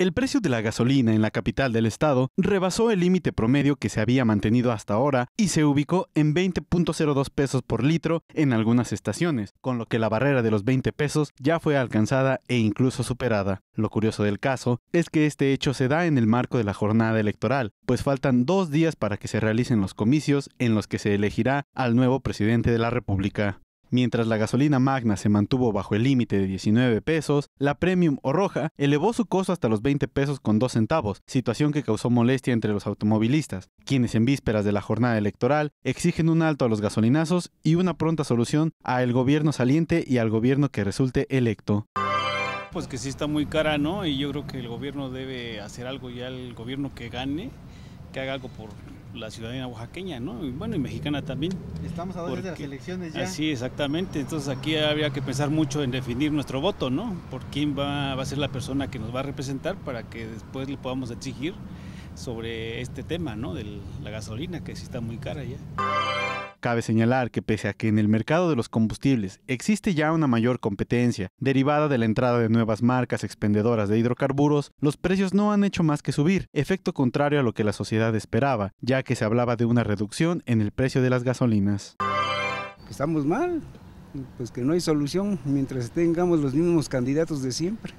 El precio de la gasolina en la capital del estado rebasó el límite promedio que se había mantenido hasta ahora y se ubicó en 20.02 pesos por litro en algunas estaciones, con lo que la barrera de los 20 pesos ya fue alcanzada e incluso superada. Lo curioso del caso es que este hecho se da en el marco de la jornada electoral, pues faltan dos días para que se realicen los comicios en los que se elegirá al nuevo presidente de la República. Mientras la gasolina magna se mantuvo bajo el límite de 19 pesos, la premium o roja elevó su costo hasta los 20 pesos con 2 centavos, situación que causó molestia entre los automovilistas, quienes en vísperas de la jornada electoral exigen un alto a los gasolinazos y una pronta solución al gobierno saliente y al gobierno que resulte electo. Pues que sí está muy cara, ¿no? Y yo creo que el gobierno debe hacer algo ya, el gobierno que gane, que haga algo por la ciudadana oaxaqueña, ¿no? Y bueno, y mexicana también. Estamos a dos de las elecciones ya. Sí, exactamente. Entonces aquí habría que pensar mucho en definir nuestro voto, ¿no? Por quién va, a ser la persona que nos va a representar para que después le podamos exigir sobre este tema, ¿no? De la gasolina, que sí está muy cara ya. Cabe señalar que pese a que en el mercado de los combustibles existe ya una mayor competencia derivada de la entrada de nuevas marcas expendedoras de hidrocarburos, los precios no han hecho más que subir, efecto contrario a lo que la sociedad esperaba, ya que se hablaba de una reducción en el precio de las gasolinas. Estamos mal, pues que no hay solución mientras tengamos los mismos candidatos de siempre.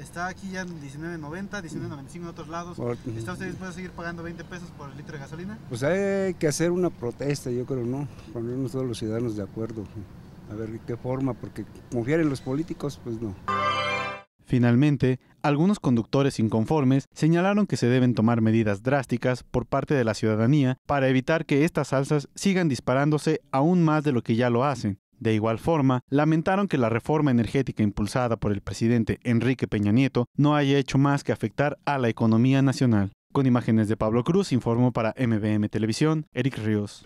Está aquí ya en 19.90, 19.95 en otros lados. ¿Está usted dispuesto a seguir pagando 20 pesos por el litro de gasolina? Pues hay que hacer una protesta, yo creo, ¿no? Ponernos todos los ciudadanos de acuerdo. A ver qué forma, porque confiar en los políticos, pues no. Finalmente, algunos conductores inconformes señalaron que se deben tomar medidas drásticas por parte de la ciudadanía para evitar que estas alzas sigan disparándose aún más de lo que ya lo hacen, de igual forma, lamentaron que la reforma energética impulsada por el presidente Enrique Peña Nieto no haya hecho más que afectar a la economía nacional. Con imágenes de Pablo Cruz, informó para MBM Televisión, Eric Ríos.